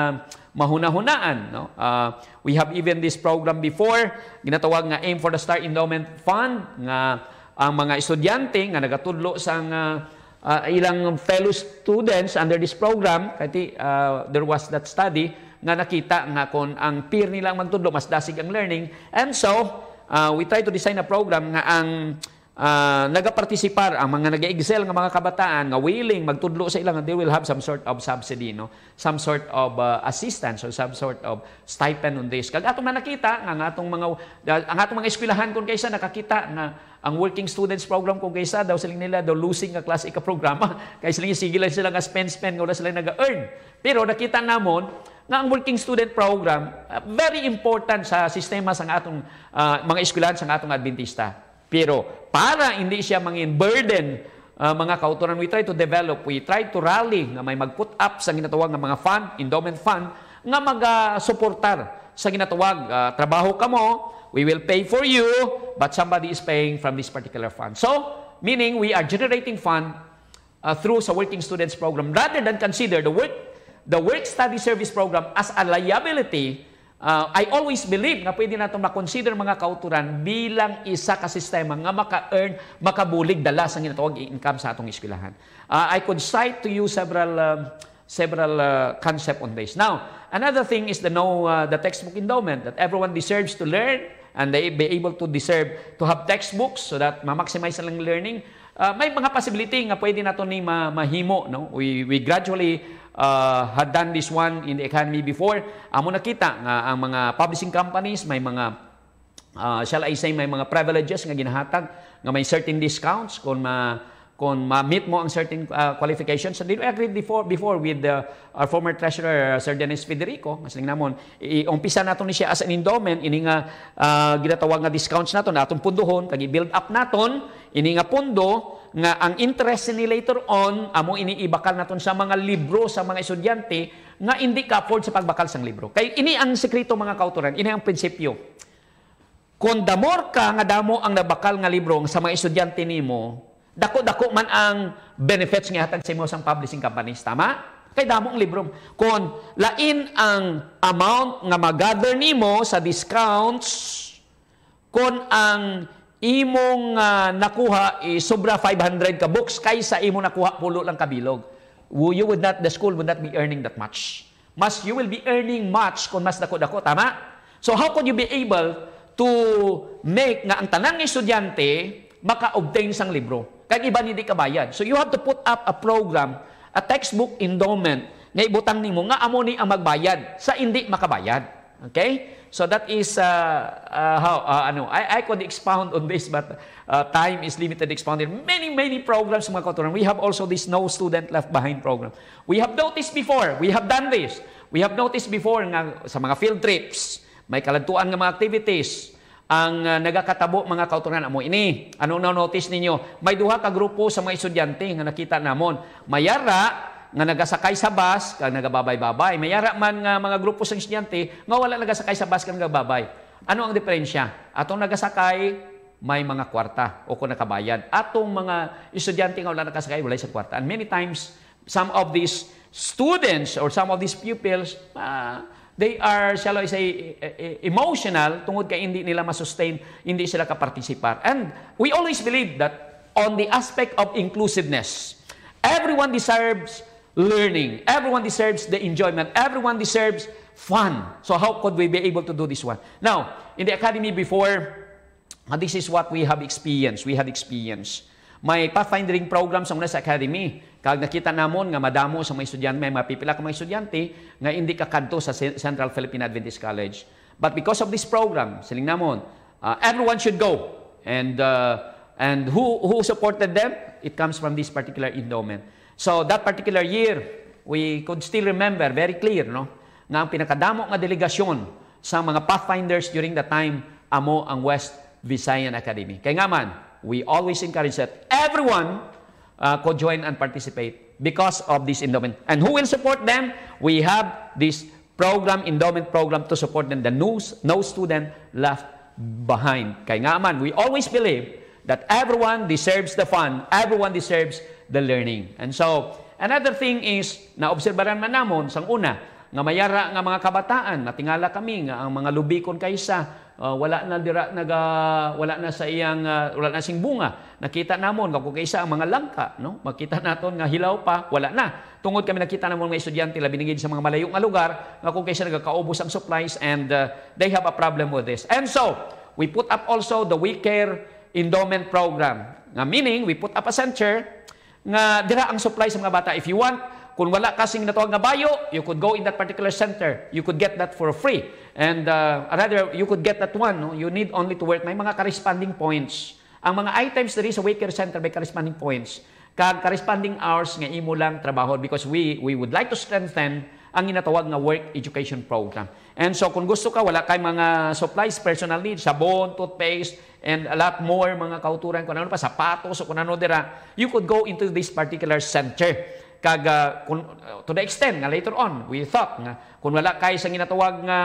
mahuna-hunaan no. Uh, we have even this program before ginatawag nga Aim for the Star Endowment Fund nga ang mga estudyante nga nagatudlo sang uh, uh, ilang fellow students under this program kasi uh, there was that study nga nakita nga kon ang peer nila ang magtudlo mas dasig ang learning and so uh, we try to design a program nga ang uh, nagapartisipar ang mga nag-excel nga mga kabataan nga willing magtudlo sa ilang they will have some sort of subsidy no some sort of uh, assistance or some sort of stipend on this kag atong nakita nga ang atong mga uh, ang atong mga eskwelahan kun kaysa nakakita na ang working students program kung kaysa daw siling nila daw losing nga class ka programa kay siling sige lang sila nga spend spend nga wala sila nag-earn pero nakita namon na ang working student program, ah, very important sa sistema sa atong uh, mga eskwelahan sa atong Adventista. Pero para hindi siya mangin burden uh, mga kauturan, we try to develop, we try to rally nga may mag-put up sa ginatawag nga mga fund, endowment fund, nga mag-suportar sa ginatawag, uh, trabaho ka mo, we will pay for you, but somebody is paying from this particular fund. So, meaning we are generating fund uh, through sa working students program rather than consider the work the work study service program as a liability, uh, I always believe na pwede natin makonsider mga kauturan bilang isa ka sistema nga maka-earn, makabulig dala sa ginatawag income sa atong eskwelahan. Uh, I could cite to you several um, several uh, concept on this. Now, another thing is the no uh, the textbook endowment that everyone deserves to learn and they be able to deserve to have textbooks so that ma-maximize ang learning. Uh, may mga possibility nga pwede nato ni ma mahimo no we we gradually uh, had done this one in the economy before. Amo nakita nga ang mga publishing companies may mga uh, shall I say may mga privileges nga ginahatag nga may certain discounts kung ma kung ma-meet mo ang certain uh, qualifications. So, did we agreed before, before with the, uh, our former treasurer, uh, Sir Dennis Federico, kasi namon, i-umpisa nato ni siya as an endowment, ini nga uh, ginatawag nga discounts nato, natong pundohon, kag i-build up naton, ini nga pundo, nga ang interest ni later on, amo iniibakal naton sa mga libro sa mga estudyante, nga hindi ka afford sa pagbakal sang libro. Kay ini ang sekreto mga kauturan, ini ang prinsipyo. Kung damor ka nga damo ang nabakal nga libro sa mga estudyante nimo, dako-dako man ang benefits nga hatag sa imo sang publishing companies, tama? kay damo ang libro. Kung lain ang amount nga magather nimo sa discounts, kung ang imong uh, nakuha eh, sobra 500 ka books kaysa imong nakuha pulo lang kabilog. You would not, the school would not be earning that much. Mas you will be earning much kung mas dako-dako, tama? So how could you be able to make nga ang tanang estudyante maka-obtain sang libro? Kag iba hindi ka bayad. So you have to put up a program, a textbook endowment nga ibutang nimo nga amo ni ang magbayad sa indi makabayad. Okay? So that is uh, uh, how, uh, ano, I, I could expound on this, but uh, time is limited expounded. Many, many programs, mga katuran. We have also this No Student Left Behind program. We have noticed before, we have done this. We have noticed before nga, sa mga field trips, may kalantuan nga mga activities, ang uh, nagakatabo mga kauturan mo ini ano na notice ninyo may duha ka grupo sa mga estudyante nga nakita namon mayara nga nagasakay sa bus, kang nagababay-babay. May Mayara man nga mga grupo sa estudyante, nga wala nagasakay sa bus, kang nagababay. Ano ang diferensya? Atong nagasakay, may mga kwarta o kung nakabayad. Atong mga estudyante nga wala nakasakay, wala sa kwarta. And many times, some of these students or some of these pupils, uh, they are, shall I say, e, e, emotional tungod kay hindi nila masustain, hindi sila kapartisipar. And we always believe that on the aspect of inclusiveness, everyone deserves learning. Everyone deserves the enjoyment. Everyone deserves fun. So how could we be able to do this one? Now, in the academy before, uh, this is what we have experienced. We had experience. May pathfinding program sa una sa academy. Kag nakita namon nga madamo sa mga estudyante, may mapipila ka mga estudyante nga hindi kakadto sa Central Philippine Adventist College. But because of this program, siling namon, uh, everyone should go. And uh, and who who supported them? It comes from this particular endowment. So that particular year, we could still remember very clear no, na ang pinakadamo nga delegasyon sa mga Pathfinders during the time amo ang West Visayan Academy. Kaya nga man, we always encourage that everyone uh, could join and participate because of this endowment. And who will support them? We have this program, endowment program to support them. The no, no student left behind. Kaya nga man, we always believe that everyone deserves the fund, everyone deserves the learning. And so, another thing is, naobserbaran man namon, sang una, nga mayara nga mga kabataan, natingala kami nga ang mga lubikon kaysa, uh, wala na dira naga wala na sa iyang uh, wala na sing bunga nakita namon kag kaysa ang mga langka no makita naton nga hilaw pa wala na tungod kami nakita namon mga estudyante labi na sa mga malayo nga lugar nga kung kaysa nagakaubos ang supplies and uh, they have a problem with this and so we put up also the We Care Endowment Program nga meaning we put up a center nga dira ang supply sa mga bata. If you want, kung wala kasing natawag na bayo, you could go in that particular center. You could get that for free. And uh, rather, you could get that one. No? You need only to work. May mga corresponding points. Ang mga items there is a Waker Center may corresponding points. Kag corresponding hours nga imo lang trabaho because we we would like to strengthen ang inatawag nga work education program. And so kung gusto ka, wala kay mga supplies, personal needs, sabon, toothpaste, and a lot more mga kauturan kung ano pa, sapatos o kung ano dira, you could go into this particular center. Kag, uh, ah, kun, uh, ah, to the extent nga later on, we thought nga, kung wala kayo sa ginatawag nga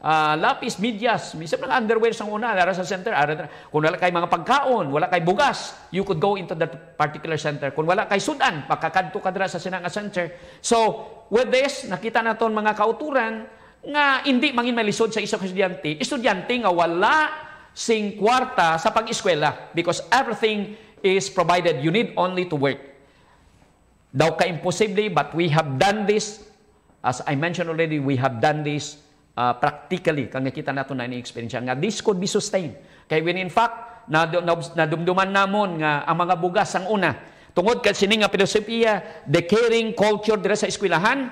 uh, lapis, medias, minsan mga underwear sa una, ara sa center, ara, kung wala kay mga pagkaon, wala kay bugas, you could go into that particular center. Kung wala kay sudan, pagkakadto ka dira sa sinanga center. So, with this, nakita naton mga kauturan, nga hindi mangin malisod sa isang estudyante, estudyante nga wala sing kwarta sa pag-eskwela because everything is provided. You need only to work. Daw ka imposible, but we have done this. As I mentioned already, we have done this uh, practically. Kaya nakita nato na ini-experience nga this could be sustained. Kaya when in fact, nadumduman namon nga ang mga bugas ang una. Tungod kay sini nga filosofiya, the caring culture dira sa eskwelahan,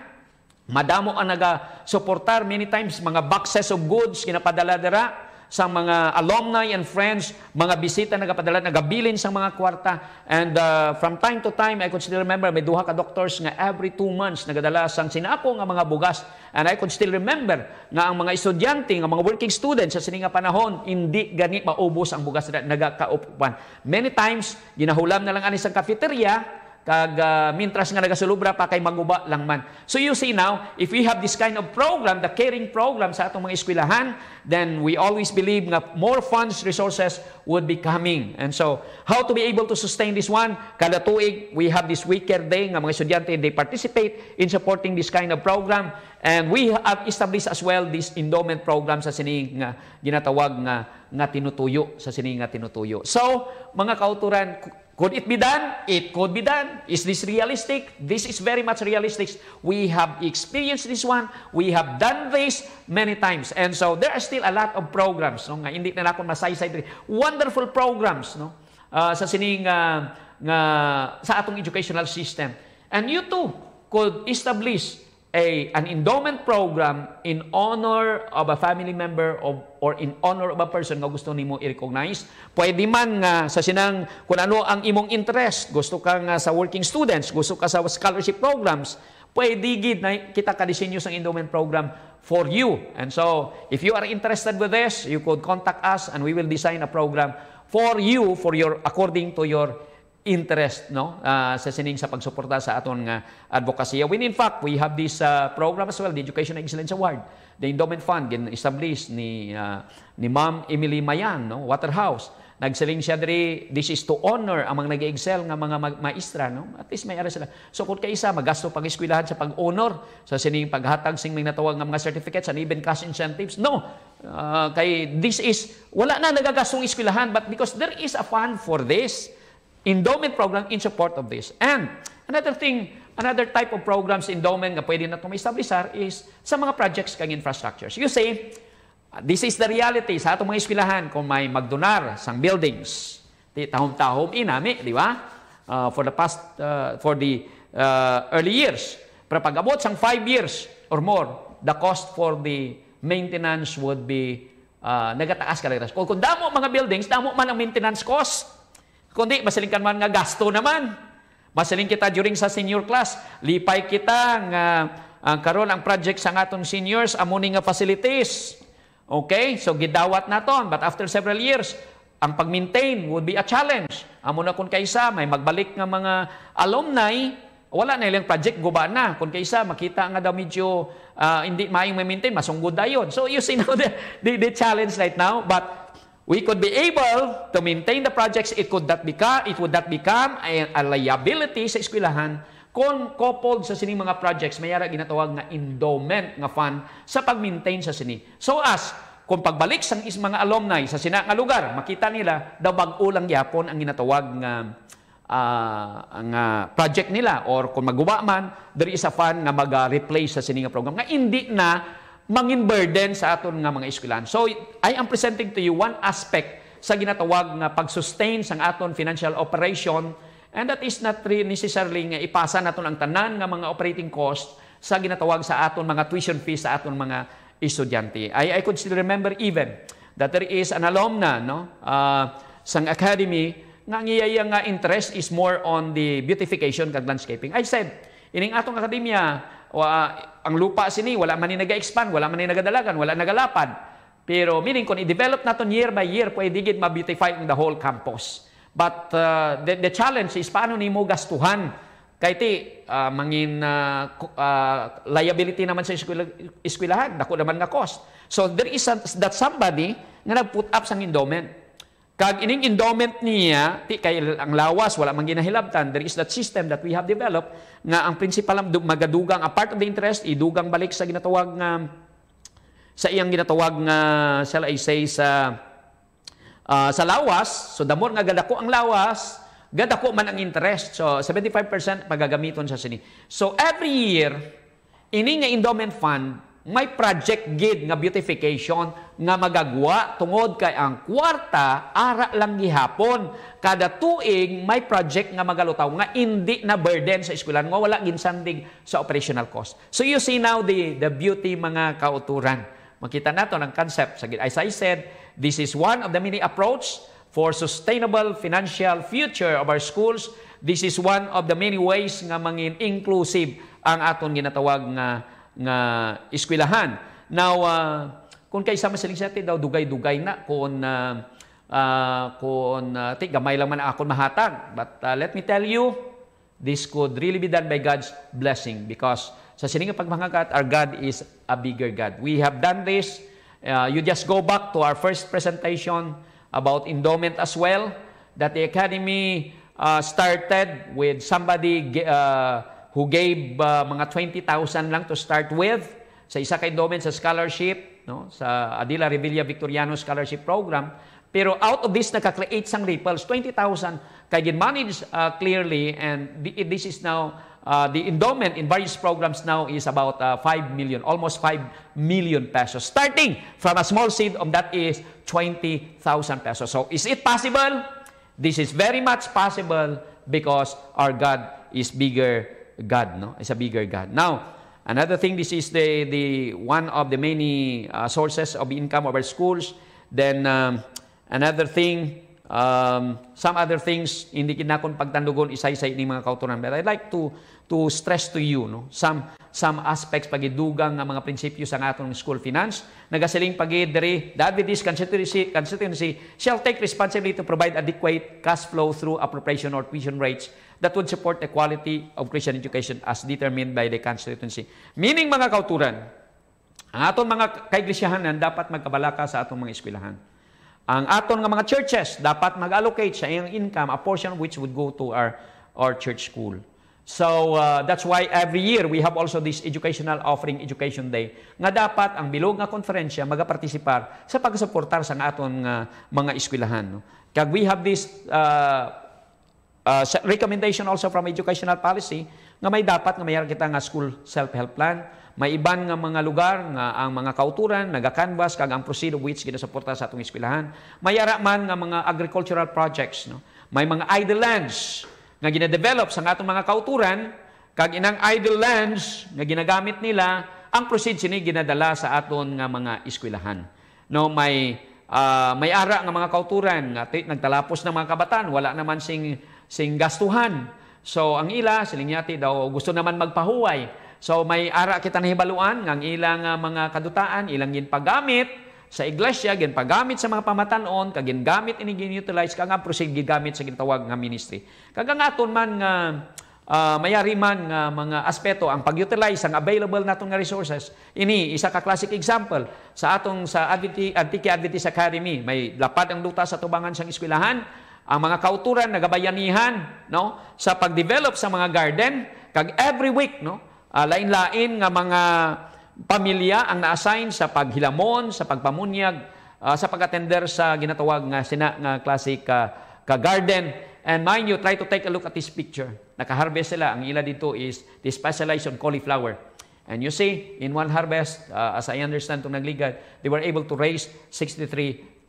madamo ang naga suportar many times mga boxes of goods kinapadala dira sa mga alumni and friends, mga bisita na kapadala, nagabilin sa mga kwarta. And uh, from time to time, I could still remember, may duha ka doctors nga every two months nagadala sang sinako nga mga bugas. And I could still remember nga ang mga estudyante, nga mga working students sa sininga panahon, hindi gani maubos ang bugas na nagakaupuan. Many times, ginahulam na lang ani sa cafeteria, kag uh, mintras nga nagasulubra pa kay maguba lang man. So you see now, if we have this kind of program, the caring program sa atong mga eskwelahan, then we always believe nga more funds, resources would be coming. And so, how to be able to sustain this one? Kada tuig, we have this weaker day nga mga estudyante, they participate in supporting this kind of program. And we have established as well this endowment program sa sining nga ginatawag nga nga tinutuyo sa sining nga tinutuyo. So, mga kauturan, Could it be done? It could be done. Is this realistic? This is very much realistic. We have experienced this one. We have done this many times. And so there are still a lot of programs. No? Nga, hindi na ako masaysay. Wonderful programs no? Uh, sa sining uh, nga, sa atong educational system. And you too could establish a, an endowment program in honor of a family member of, or in honor of a person nga gusto nimo i-recognize. Pwede man nga sa sinang kung ano ang imong interest, gusto ka nga sa working students, gusto ka sa scholarship programs, pwede gid na kita ka-disenyo sa endowment program for you. And so, if you are interested with this, you could contact us and we will design a program for you for your according to your interest no uh, sa sining sa pagsuporta sa aton nga ah, advocacy. When in fact, we have this uh, program as well, the Education Excellence Award. The Endowment Fund gin establish ni uh, ni Ma'am Emily Mayan no, Waterhouse. Nagsiling siya diri, this is to honor ang mga nag-excel nga mga ma- maestra no. At least may ara sila. So kung kay isa magasto pag eskwelahan sa pag-honor sa so, sining paghatag sing may natawag nga mga certificates and even cash incentives. No. Uh, kay this is wala na nagagastong eskwelahan but because there is a fund for this endowment program in support of this. And another thing, another type of programs endowment nga pwede na establishar is sa mga projects kang infrastructures. You see, uh, this is the reality sa atong mga eskwelahan kung may magdonar sang buildings. Di tahom-tahom inami, di ba? Uh, for the past, uh, for the uh, early years. Pero pag abot sang 5 years or more, the cost for the maintenance would be uh, nagataas ka Kung, kung damo mga buildings, damo man ang maintenance cost. Kundi, masaling ka man nga gasto naman. Masaling kita during sa senior class. Lipay kita nga ang ah, karon ang project sa aton seniors amuni nga facilities. Okay? So gidawat naton but after several years ang pag-maintain would be a challenge. Amo na kun kaysa may magbalik nga mga alumni wala na ilang project guba na kun kaysa makita nga daw medyo uh, hindi maayong ma-maintain masunggod dayon. So you see now the, the, the challenge right now but we could be able to maintain the projects, it could not become, it would not become a, a liability sa eskwelahan kung coupled sa sining mga projects, mayara ginatawag nga endowment nga fund sa pag-maintain sa sini. So as, kung pagbalik sa is mga alumni sa sina nga lugar, makita nila, daw bag-ulang yapon ang ginatawag nga uh, ah, ang project nila or kung maguba man, there is a fund nga mag-replace sa sini nga program nga hindi na mangin burden sa aton nga mga eskwelahan. So, I am presenting to you one aspect sa ginatawag nga pag-sustain sang aton financial operation and that is not really necessarily nga ipasa naton ang tanan nga mga operating cost sa ginatawag sa aton mga tuition fees sa aton mga estudyante. I, I could still remember even that there is an alumna no, uh, sang academy nga ang nga interest is more on the beautification kag landscaping. I said, ining atong akademya, wa, ang lupa sini, wala man ni naga-expand, wala man ni nagadalagan, wala nagalapad. Pero meaning kung i-develop naton year by year, pwede gid ma-beautify ang the whole campus. But uh, the, the challenge is paano nimo gastuhan kay ti uh, mangin uh, uh, liability naman sa eskwela, eskwelahan, dako naman nga cost. So there is a, that somebody nga nag-put up sa endowment. Kag ining endowment niya, ti kay ang lawas, wala mang ginahilabtan, there is that system that we have developed, nga ang principal ang magadugang, a part of the interest, idugang balik sa ginatawag nga, sa iyang ginatawag nga, shall I say, sa, uh, sa lawas. So the more nga gadako ang lawas, gadako man ang interest. So 75% pagagamiton sa sini. So every year, ini nga endowment fund, may project gid nga beautification nga magagwa tungod kay ang kwarta ara lang gihapon kada tuig may project nga magalutaw nga indi na burden sa eskwelahan nga wala ginsandig sa operational cost so you see now the the beauty mga kauturan makita nato ang concept sa as i said this is one of the many approach for sustainable financial future of our schools this is one of the many ways nga mangin inclusive ang aton ginatawag nga nga eskwelahan. Now, uh, kung kay sama siling sate daw dugay-dugay na kon uh, ah, uh, ah, kon uh, ti gamay lang man akon mahatag. But uh, let me tell you, this could really be done by God's blessing because sa sining pagmangagat, our God is a bigger God. We have done this. Uh, you just go back to our first presentation about endowment as well, that the academy uh, started with somebody uh, who gave uh, mga 20,000 lang to start with sa isa kay Domen sa scholarship, no? sa Adila Revilla Victoriano Scholarship Program. Pero out of this, nakaka-create sang ripples, 20,000 kay gin-manage uh, clearly and this is now uh, the endowment in various programs now is about uh, 5 million, almost 5 million pesos, starting from a small seed of that is 20,000 pesos. So is it possible? This is very much possible because our God is bigger God, no? It's a bigger God. Now, another thing, this is the, the one of the many uh, sources of income of our schools. Then, um, another thing, um, some other things, hindi kinakon pagtandugon isa-isa ini mga kautunan. But I'd like to, to stress to you, no? Some some aspects pagidugang nga mga prinsipyo sa atong school finance. Nagasiling pagi diri the Adventist constituency, constituency shall take responsibility to provide adequate cash flow through appropriation or tuition rates that would support the quality of Christian education as determined by the constituency. Meaning mga kauturan, ang aton mga kaiglesyahanan dapat magkabalaka sa atong mga eskwelahan. Ang aton nga mga churches dapat mag-allocate sa iyong income a portion which would go to our, our church school. So uh, that's why every year we have also this educational offering Education Day nga dapat ang bilog nga konferensya magapartisipar sa pagsuportar sa aton nga uh, mga eskwelahan. No? Kag we have this uh, uh, recommendation also from educational policy nga may dapat nga mayroon kita nga school self-help plan may iban nga mga lugar nga ang mga kauturan naga-canvas kag ang proceed which ginasuporta sa atong eskwelahan. Mayara man nga mga agricultural projects no. May mga idle lands nga ginadevelop sa atong mga kauturan, kag inang idle lands nga ginagamit nila, ang proceeds sini ginadala sa aton nga mga eskwelahan. No, may uh, may ara nga mga kauturan nga nagtalapos ng mga kabataan, wala naman sing sing gastuhan. So ang ila siling yati daw gusto naman magpahuway. So may ara kita nahibaluan nga ang ilang uh, mga kadutaan, ilang gin paggamit sa iglesia, gin pagamit sa mga pamatanon, kagin gamit ini ginutilize kag nga proceed gigamit sa gitawag nga ministry. Kag nga aton man nga uh, mayari man nga mga aspeto ang pagutilize ang available naton nga resources. Ini isa ka classic example sa atong sa Adventi, Antique Adventist Academy, may lapad ang luta sa tubangan sang eskwelahan, ang mga kauturan nagabayanihan no sa pagdevelop sa mga garden kag every week no uh, lain-lain nga mga pamilya ang na-assign sa paghilamon, sa pagpamunyag, uh, sa pag-attender sa ginatawag nga, sina, nga classic uh, ka-garden. And mind you, try to take a look at this picture. Nakaharvest sila. Ang ila dito is the specialized on cauliflower. And you see, in one harvest, uh, as I understand itong nagligad, they were able to raise 63,000.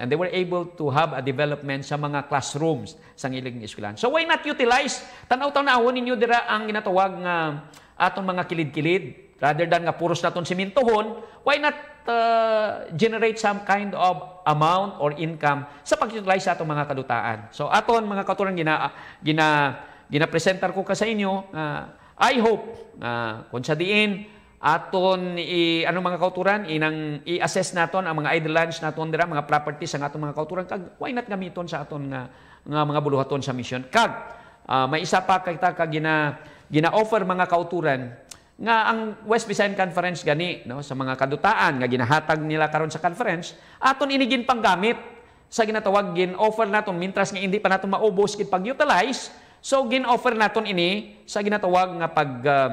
And they were able to have a development sa mga classrooms sa ilang eskwelahan. So why not utilize? Tanaw-tanawon ninyo dira ang ginatawag nga uh, atong mga kilid-kilid Rather than nga puros naton simintohon, why not uh, generate some kind of amount or income sa pag-utilize sa atong mga kadutaan. So aton mga katulang gina gina ginapresentar ko ka sa inyo uh, I hope uh, kung sa diin aton i anong mga kauturan inang i-assess naton ang mga idle lands naton dira mga properties ang atong mga kauturan kag why not gamiton sa aton nga, nga mga buluhaton sa mission kag uh, may isa pa kita kag gina gina-offer mga kauturan nga ang West Visayan Conference gani no sa mga kadutaan nga ginahatag nila karon sa conference aton inigin panggamit sa ginatawag gin offer naton mintras nga hindi pa naton maubos gid pag-utilize so gin offer naton ini sa ginatawag nga pag uh,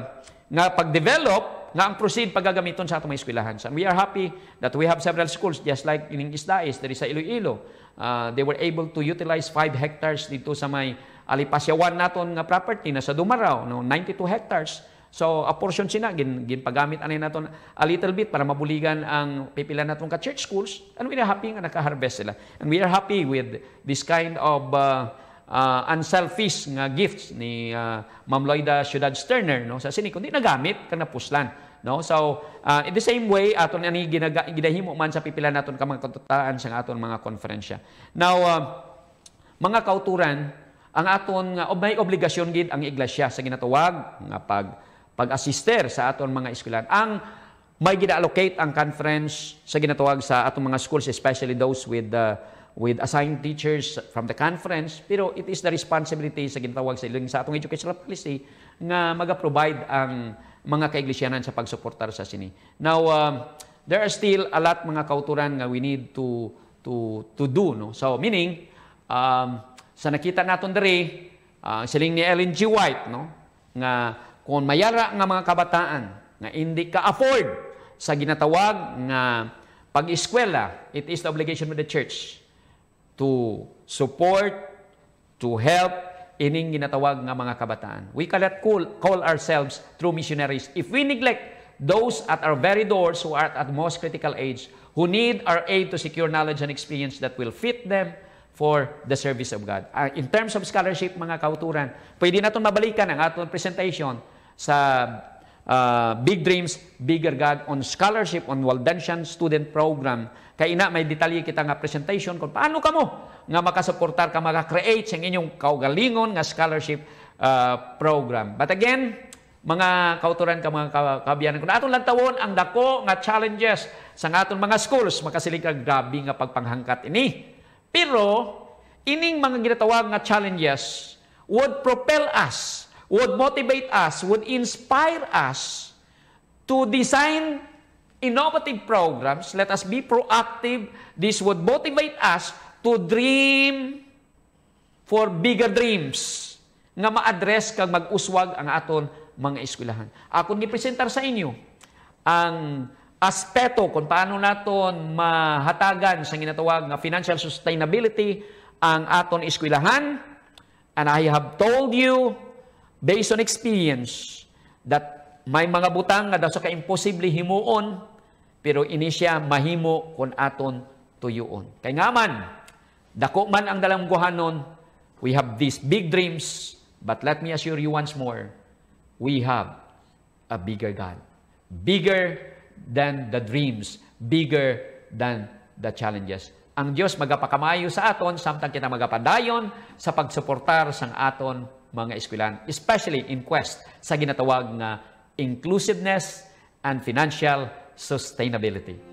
nga pag-develop nga ang proceed paggagamiton sa atong mga eskwelahan. So we are happy that we have several schools just like in Isdais diri sa Iloilo. Uh, they were able to utilize 5 hectares dito sa may Alipasyawan naton nga property na sa Dumaraw no 92 hectares So, a portion sina, gin, gin pagamit anay naton a little bit para mabuligan ang pipila natong ka-church schools. And we are happy nga nakaharvest sila. And we are happy with this kind of uh, uh, unselfish nga gifts ni uh, Ma'am Lloyda Ciudad Sterner no sa sini kundi nagamit kang napuslan no so uh, in the same way aton ani ginahimo man sa pipila naton ka mga katutaan sa aton mga konferensya now uh, mga kauturan ang aton nga uh, may obligasyon gid ang iglesia sa ginatuwag nga pag pag-assister sa aton mga eskwelahan. Ang may gina-allocate ang conference sa ginatawag sa atong mga schools, especially those with the uh, with assigned teachers from the conference, pero it is the responsibility sa ginatawag sa ilang sa atong educational policy nga maga-provide ang mga kaiglesia sa pagsuportar sa sini. Now, uh, there are still a lot mga kauturan nga we need to to to do no. So meaning um, sa nakita naton diri uh, siling ni Ellen G. White no nga kung mayara nga mga kabataan nga hindi ka-afford sa ginatawag nga pag-eskwela, it is the obligation of the church to support, to help, ining ginatawag nga mga kabataan. We cannot call, call ourselves true missionaries if we neglect those at our very doors who are at most critical age, who need our aid to secure knowledge and experience that will fit them for the service of God. Uh, in terms of scholarship, mga kauturan, pwede natin mabalikan ang atong presentation sa uh, Big Dreams, Bigger God on Scholarship on Waldensian Student Program. Kaya ina, may detalye kita nga presentation kung paano ka mo nga makasuportar ka maka-create sa inyong kaugalingon nga scholarship uh, program. But again, mga kauturan ka mga kabiyanan ko. Atong lantawon ang dako nga challenges sa aton mga schools makasilig ka grabe nga pagpanghangkat ini. Pero ining mga ginatawag nga challenges would propel us would motivate us, would inspire us to design innovative programs. Let us be proactive. This would motivate us to dream for bigger dreams nga ma-address kag mag-uswag ang aton mga eskwelahan. Ako ni presentar sa inyo ang aspeto kung paano naton mahatagan sa ginatawag nga financial sustainability ang aton eskwelahan. And I have told you based on experience that may mga butang nga daw sa ka-imposible himuon pero ini mahimo kon aton tuyoon. Kay ngaman dako man ang dalangguhanon, we have these big dreams, but let me assure you once more, we have a bigger God. Bigger than the dreams, bigger than the challenges. Ang Dios magapakamayo sa aton samtang kita magapadayon sa pagsuportar sang aton mga eskwelahan, especially in quest sa ginatawag na inclusiveness and financial sustainability.